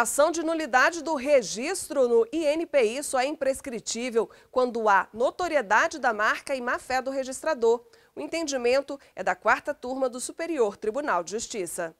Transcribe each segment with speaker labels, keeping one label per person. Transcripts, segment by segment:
Speaker 1: Ação de nulidade do registro no INPI só é imprescritível quando há notoriedade da marca e má fé do registrador. O entendimento é da quarta turma do Superior Tribunal de Justiça.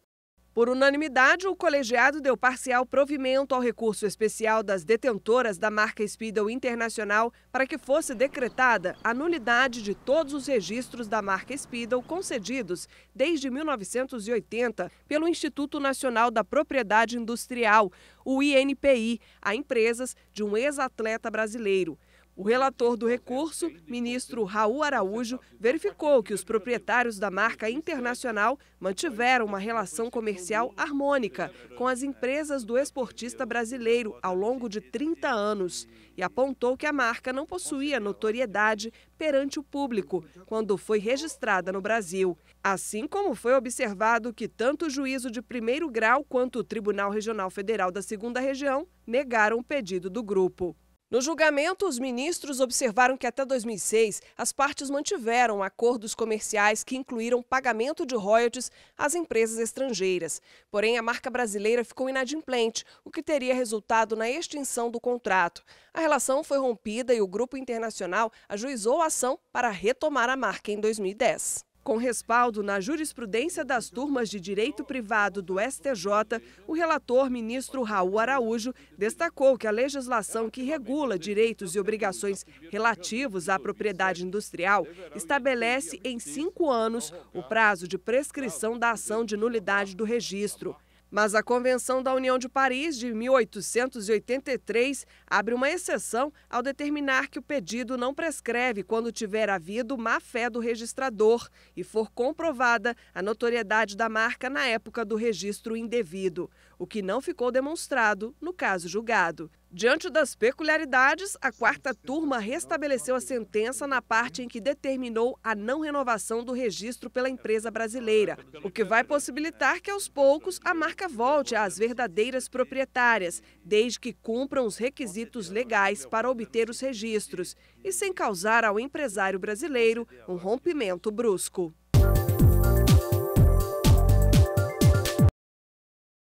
Speaker 1: Por unanimidade, o colegiado deu parcial provimento ao recurso especial das detentoras da marca Speedel Internacional para que fosse decretada a nulidade de todos os registros da marca Speedel concedidos desde 1980 pelo Instituto Nacional da Propriedade Industrial, o INPI, a empresas de um ex-atleta brasileiro. O relator do recurso, ministro Raul Araújo, verificou que os proprietários da marca internacional mantiveram uma relação comercial harmônica com as empresas do esportista brasileiro ao longo de 30 anos e apontou que a marca não possuía notoriedade perante o público quando foi registrada no Brasil. Assim como foi observado que tanto o juízo de primeiro grau quanto o Tribunal Regional Federal da Segunda Região negaram o pedido do grupo. No julgamento, os ministros observaram que até 2006 as partes mantiveram acordos comerciais que incluíram pagamento de royalties às empresas estrangeiras. Porém, a marca brasileira ficou inadimplente, o que teria resultado na extinção do contrato. A relação foi rompida e o grupo internacional ajuizou a ação para retomar a marca em 2010. Com respaldo na jurisprudência das turmas de direito privado do STJ, o relator ministro Raul Araújo destacou que a legislação que regula direitos e obrigações relativos à propriedade industrial estabelece em cinco anos o prazo de prescrição da ação de nulidade do registro. Mas a Convenção da União de Paris de 1883 abre uma exceção ao determinar que o pedido não prescreve quando tiver havido má-fé do registrador e for comprovada a notoriedade da marca na época do registro indevido, o que não ficou demonstrado no caso julgado. Diante das peculiaridades, a quarta turma restabeleceu a sentença na parte em que determinou a não renovação do registro pela empresa brasileira, o que vai possibilitar que, aos poucos, a marca volte às verdadeiras proprietárias, desde que cumpram os requisitos legais para obter os registros e sem causar ao empresário brasileiro um rompimento brusco.